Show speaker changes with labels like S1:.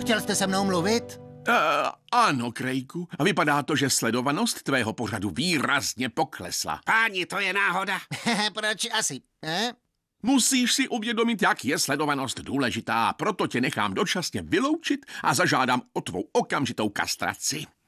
S1: Chtěl jste se mnou mluvit? Uh, ano, Krejku. A vypadá to, že sledovanost tvého pořadu výrazně poklesla.
S2: Páni, to je náhoda. Proč asi? Eh?
S1: Musíš si uvědomit, jak je sledovanost důležitá, proto tě nechám dočasně vyloučit a zažádám o tvou okamžitou kastraci.